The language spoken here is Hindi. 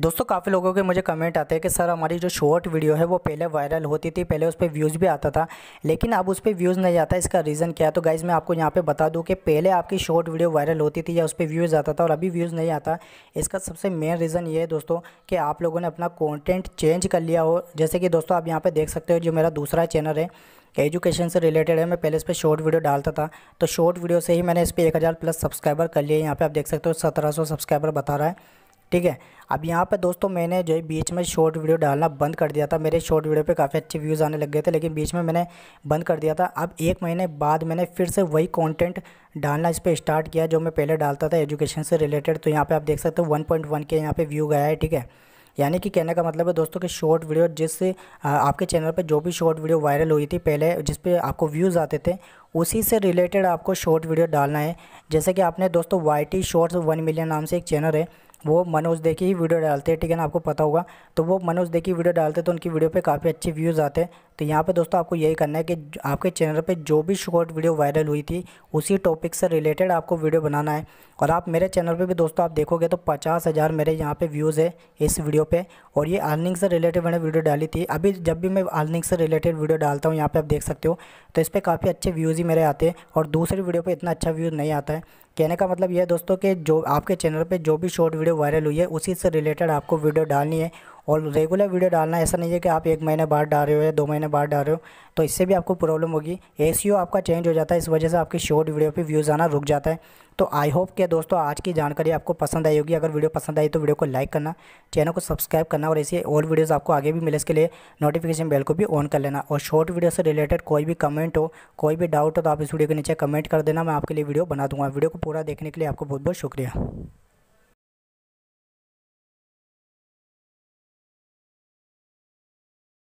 दोस्तों काफ़ी लोगों के मुझे कमेंट आते हैं कि सर हमारी जो शॉर्ट वीडियो है वो पहले वायरल होती थी पहले उस पर व्यूज़ भी आता था लेकिन अब उस पर व्यूज़ नहीं आता इसका रीज़न क्या है तो गाइज़ मैं आपको यहाँ पे बता दूँ कि पहले आपकी शॉर्ट वीडियो वायरल होती थी या उस पर व्यूज़ आता था और अभी व्यूज़ नहीं आता इसका सबसे मेन रीज़न ये है दोस्तों कि आप लोगों ने अपना कॉन्टेंट चेंज कर लिया हो जैसे कि दोस्तों आप यहाँ पर देख सकते हो जो मेरा दूसरा चैनल है एजुकेशन से रिलेटेड है मैं पहले इस पर शॉर्ट वीडियो डालता था तो शॉर्ट वीडियो से ही मैंने इस पर एक हज़ार प्लस सब्सक्राइबर कर लिए यहाँ पर आप देख सकते हो सत्रह सौ सब्सक्राइबर बता रहा है ठीक है अब यहाँ पर दोस्तों मैंने जो है बीच में शॉर्ट वीडियो डालना बंद कर दिया था मेरे शॉर्ट वीडियो पे काफ़ी अच्छे व्यूज़ आने लग गए थे लेकिन बीच में मैंने बंद कर दिया था अब एक महीने बाद मैंने फिर से वही कंटेंट डालना इस पर स्टार्ट किया जो मैं पहले डालता था एजुकेशन से रिलेटेड तो यहाँ पर आप देख सकते हो वन के यहाँ पर व्यू गया है ठीक है यानी कि कहने का मतलब है दोस्तों कि शॉर्ट वीडियो जिस आपके चैनल पर जो भी शॉर्ट वीडियो वायरल हुई थी पहले जिस पर आपको व्यूज़ आते थे उसी से रिलेटेड आपको शॉर्ट वीडियो डालना है जैसे कि आपने दोस्तों Y T shorts one million नाम से एक चैनल है वो मनोज दे की ही वीडियो डालते हैं ठीक है ना आपको पता होगा तो वो मनोज दे की वीडियो डालते हैं तो उनकी वीडियो पे काफ़ी अच्छे व्यूज़ आते हैं तो यहाँ पे दोस्तों आपको यही करना है कि आपके चैनल पे जो भी शॉर्ट वीडियो वायरल हुई थी उसी टॉपिक से रिलेटेड आपको वीडियो बनाना है और आप मेरे चैनल पर भी दोस्तों आप देखोगे तो पचास हज़ार मेरे यहाँ पर व्यूज़ है इस वीडियो पर और ये अर्निंग से रिलेटेड मैंने वीडियो डाली थी अभी जब भी मैं अर्निंग से रिलेटेड वीडियो डालता हूँ यहाँ पर आप देख सकते हो तो इस पर काफ़ी अच्छे व्यूज़ ही मेरे आते हैं और दूसरी वीडियो पर इतना अच्छा व्यूज़ नहीं आता है कहने का मतलब यह है दोस्तों कि जो आपके चैनल पे जो भी शॉर्ट वीडियो वायरल हुई है उसी से रिलेटेड आपको वीडियो डालनी है और रेगुलर वीडियो डालना ऐसा नहीं है कि आप एक महीने बाद डाल रहे हो या दो महीने बाद डाल रहे हो तो इससे भी आपको प्रॉब्लम होगी एसीओ आपका चेंज हो जाता है इस वजह से आपकी शॉर्ट वीडियो पर व्यूज़ आना रुक जाता है तो आई होप के दोस्तों आज की जानकारी आपको पसंद आई होगी अगर वीडियो पसंद आई तो वीडियो को लाइक करना चैनल को सब्सक्राइब करना और ऐसे और वीडियोज़ आपको आगे भी मिले इसके लिए नोटिफिकेशन बेल को भी ऑन कर लेना और शॉर्ट वीडियो से रिलेटेड कोई भी कमेंट हो कोई भी डाउट हो तो आप इस वीडियो के नीचे कमेंट कर देना मैं आपके लिए वीडियो बना दूंगा वीडियो को पूरा देखने के लिए आपको बहुत बहुत शुक्रिया